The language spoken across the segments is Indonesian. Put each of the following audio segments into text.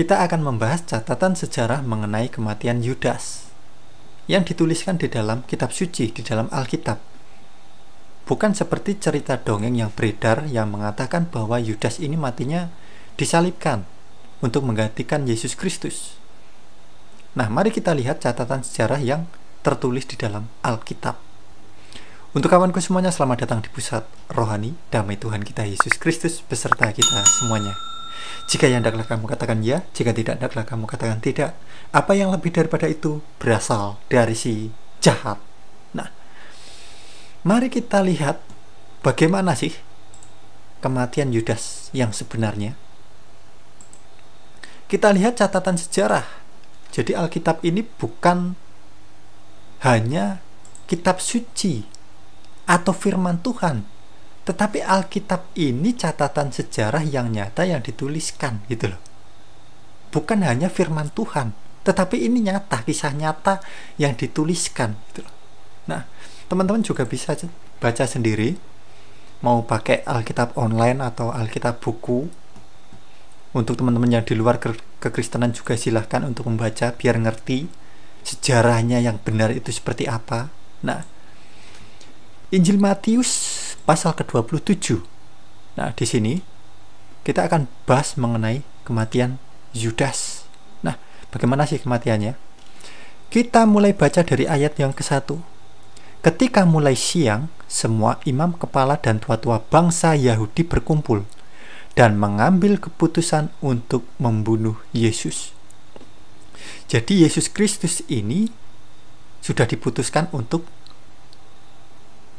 kita akan membahas catatan sejarah mengenai kematian Yudas yang dituliskan di dalam kitab suci, di dalam Alkitab. Bukan seperti cerita dongeng yang beredar yang mengatakan bahwa Yudas ini matinya disalibkan untuk menggantikan Yesus Kristus. Nah, mari kita lihat catatan sejarah yang tertulis di dalam Alkitab. Untuk kawanku semuanya, selamat datang di pusat rohani damai Tuhan kita Yesus Kristus beserta kita semuanya. Jika yang hendaklah kamu katakan ya, jika tidak hendaklah kamu katakan tidak. Apa yang lebih daripada itu berasal dari si jahat. Nah, mari kita lihat bagaimana sih kematian Yudas yang sebenarnya. Kita lihat catatan sejarah. Jadi Alkitab ini bukan hanya kitab suci atau firman Tuhan tetapi Alkitab ini catatan sejarah yang nyata yang dituliskan gitu loh. Bukan hanya firman Tuhan, tetapi ini nyata, kisah nyata yang dituliskan gitu loh. Nah, teman-teman juga bisa baca sendiri mau pakai Alkitab online atau Alkitab buku untuk teman-teman yang di luar ke kekristenan juga silahkan untuk membaca biar ngerti sejarahnya yang benar itu seperti apa nah Injil Matius pasal ke-27. Nah, di sini kita akan bahas mengenai kematian Yudas. Nah, bagaimana sih kematiannya? Kita mulai baca dari ayat yang ke-1. Ketika mulai siang, semua imam kepala dan tua-tua bangsa Yahudi berkumpul dan mengambil keputusan untuk membunuh Yesus. Jadi Yesus Kristus ini sudah diputuskan untuk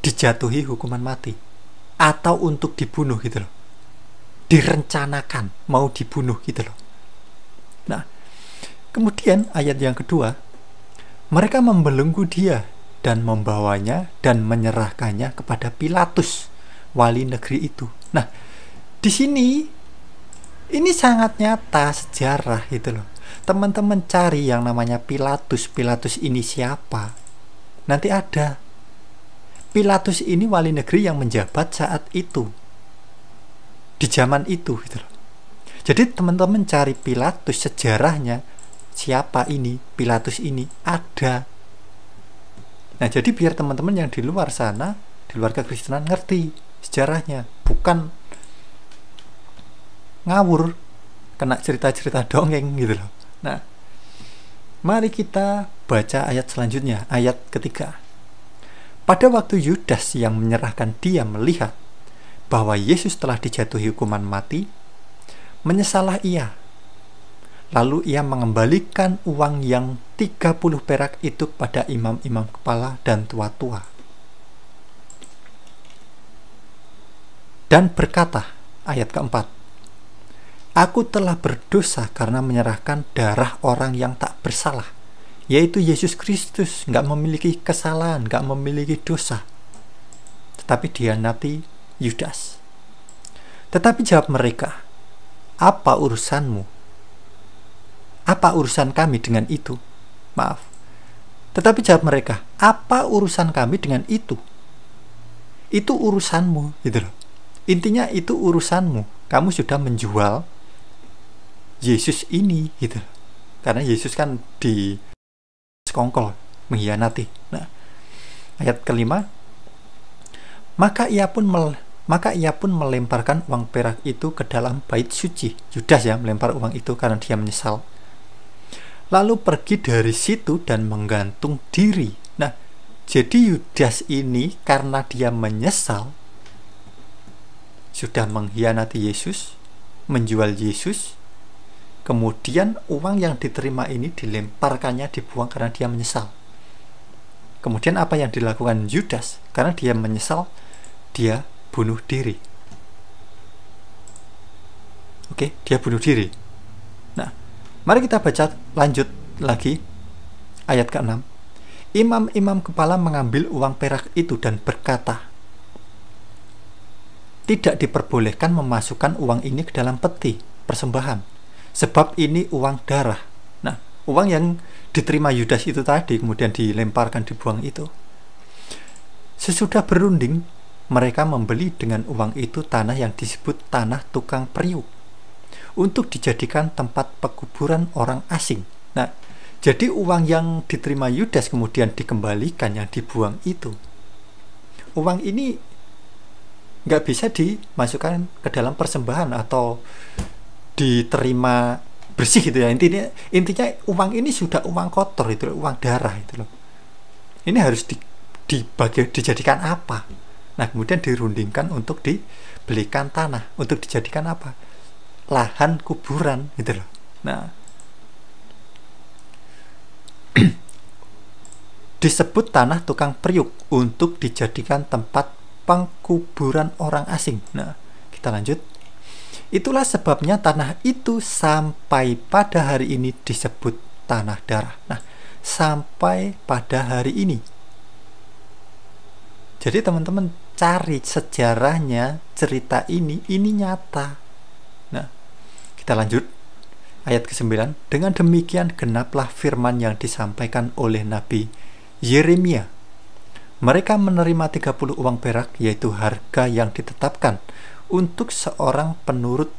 dijatuhi hukuman mati atau untuk dibunuh gitu loh direncanakan mau dibunuh gitu loh nah kemudian ayat yang kedua mereka membelenggu dia dan membawanya dan menyerahkannya kepada Pilatus wali negeri itu nah di sini ini sangat nyata sejarah gitu loh teman-teman cari yang namanya Pilatus Pilatus ini siapa nanti ada Pilatus ini wali negeri yang menjabat saat itu di zaman itu gitu loh. Jadi teman-teman cari Pilatus sejarahnya siapa ini Pilatus ini ada. Nah jadi biar teman-teman yang di luar sana di luar kekristenan ngerti sejarahnya bukan ngawur kena cerita-cerita dongeng gitu loh. Nah mari kita baca ayat selanjutnya ayat ketiga. Pada waktu Yudas yang menyerahkan dia melihat bahwa Yesus telah dijatuhi hukuman mati, menyesalah ia. Lalu ia mengembalikan uang yang 30 perak itu pada imam-imam kepala dan tua-tua. Dan berkata, ayat keempat, Aku telah berdosa karena menyerahkan darah orang yang tak bersalah yaitu Yesus Kristus nggak memiliki kesalahan nggak memiliki dosa tetapi dia nanti Yudas tetapi jawab mereka apa urusanmu apa urusan kami dengan itu maaf tetapi jawab mereka apa urusan kami dengan itu itu urusanmu gitu loh intinya itu urusanmu kamu sudah menjual Yesus ini gitu loh karena Yesus kan di sekongkol mengkhianati. Nah, ayat kelima, maka ia pun mel maka ia pun melemparkan uang perak itu ke dalam bait suci. Judas ya melempar uang itu karena dia menyesal. Lalu pergi dari situ dan menggantung diri. Nah, jadi Yudas ini karena dia menyesal sudah mengkhianati Yesus, menjual Yesus, Kemudian uang yang diterima ini dilemparkannya dibuang karena dia menyesal. Kemudian apa yang dilakukan Yudas? Karena dia menyesal, dia bunuh diri. Oke, dia bunuh diri. Nah, mari kita baca lanjut lagi ayat ke-6. Imam-imam kepala mengambil uang perak itu dan berkata, tidak diperbolehkan memasukkan uang ini ke dalam peti persembahan sebab ini uang darah. Nah, uang yang diterima Yudas itu tadi kemudian dilemparkan dibuang itu. Sesudah berunding, mereka membeli dengan uang itu tanah yang disebut tanah tukang periuk untuk dijadikan tempat pekuburan orang asing. Nah, jadi uang yang diterima Yudas kemudian dikembalikan yang dibuang itu. Uang ini nggak bisa dimasukkan ke dalam persembahan atau diterima bersih gitu ya intinya intinya uang ini sudah uang kotor itu uang darah itu loh ini harus di, dibagi dijadikan apa nah kemudian dirundingkan untuk dibelikan tanah untuk dijadikan apa lahan kuburan gitu loh nah disebut tanah tukang periuk untuk dijadikan tempat pengkuburan orang asing nah kita lanjut Itulah sebabnya tanah itu sampai pada hari ini disebut tanah darah. Nah, sampai pada hari ini. Jadi teman-teman cari sejarahnya cerita ini, ini nyata. Nah, kita lanjut ayat ke-9. Dengan demikian genaplah firman yang disampaikan oleh Nabi Yeremia. Mereka menerima 30 uang perak yaitu harga yang ditetapkan untuk seorang penurut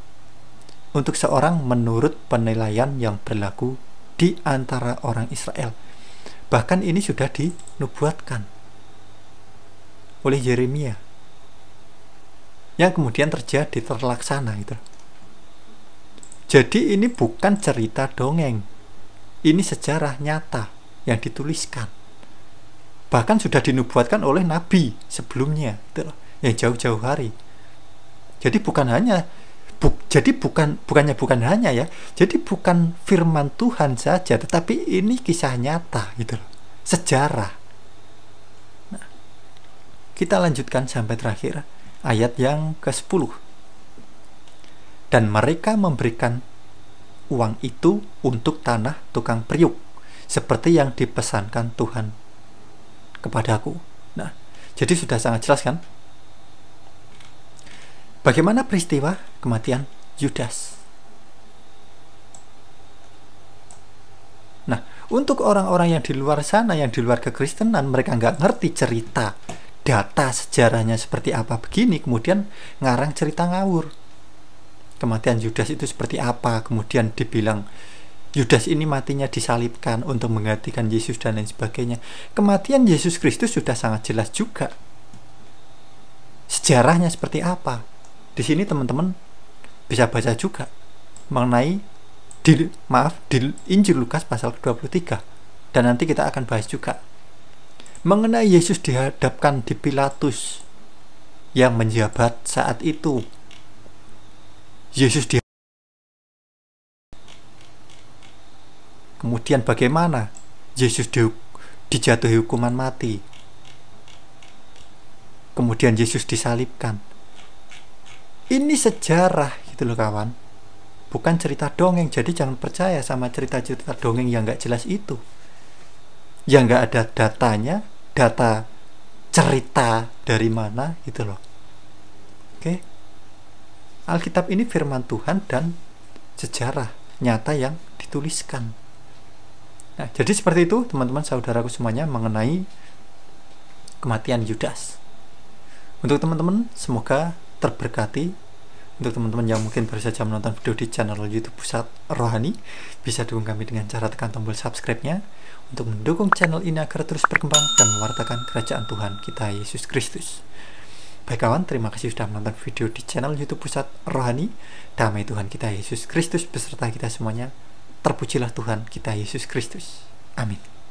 untuk seorang menurut penilaian yang berlaku di antara orang Israel. Bahkan ini sudah dinubuatkan oleh Yeremia yang kemudian terjadi terlaksana itu. Jadi ini bukan cerita dongeng. Ini sejarah nyata yang dituliskan. Bahkan sudah dinubuatkan oleh nabi sebelumnya, itu yang jauh-jauh hari. Jadi bukan hanya bu, jadi bukan bukannya bukan hanya ya. Jadi bukan firman Tuhan saja, tetapi ini kisah nyata gitu loh. Sejarah. Nah, kita lanjutkan sampai terakhir ayat yang ke-10. Dan mereka memberikan uang itu untuk tanah tukang periuk seperti yang dipesankan Tuhan kepadaku. Nah, jadi sudah sangat jelas kan Bagaimana peristiwa kematian Yudas? Nah, untuk orang-orang yang di luar sana, yang di luar kekristenan, mereka nggak ngerti cerita, data sejarahnya seperti apa begini, kemudian ngarang cerita ngawur. Kematian Yudas itu seperti apa, kemudian dibilang Yudas ini matinya disalibkan untuk menggantikan Yesus dan lain sebagainya. Kematian Yesus Kristus sudah sangat jelas juga. Sejarahnya seperti apa? di sini teman-teman bisa baca juga mengenai di, maaf di Injil Lukas pasal 23 dan nanti kita akan bahas juga mengenai Yesus dihadapkan di Pilatus yang menjabat saat itu Yesus di Kemudian bagaimana Yesus di, dijatuhi hukuman mati? Kemudian Yesus disalibkan ini sejarah gitu loh kawan bukan cerita dongeng jadi jangan percaya sama cerita-cerita dongeng yang gak jelas itu yang gak ada datanya data cerita dari mana gitu loh oke Alkitab ini firman Tuhan dan sejarah nyata yang dituliskan nah jadi seperti itu teman-teman saudaraku semuanya mengenai kematian Yudas untuk teman-teman semoga terberkati untuk teman-teman yang mungkin baru saja menonton video di channel YouTube Pusat Rohani, bisa dukung kami dengan cara tekan tombol subscribe-nya untuk mendukung channel ini agar terus berkembang dan mewartakan kerajaan Tuhan kita Yesus Kristus. Baik kawan, terima kasih sudah menonton video di channel YouTube Pusat Rohani. Damai Tuhan kita Yesus Kristus beserta kita semuanya. Terpujilah Tuhan kita Yesus Kristus. Amin.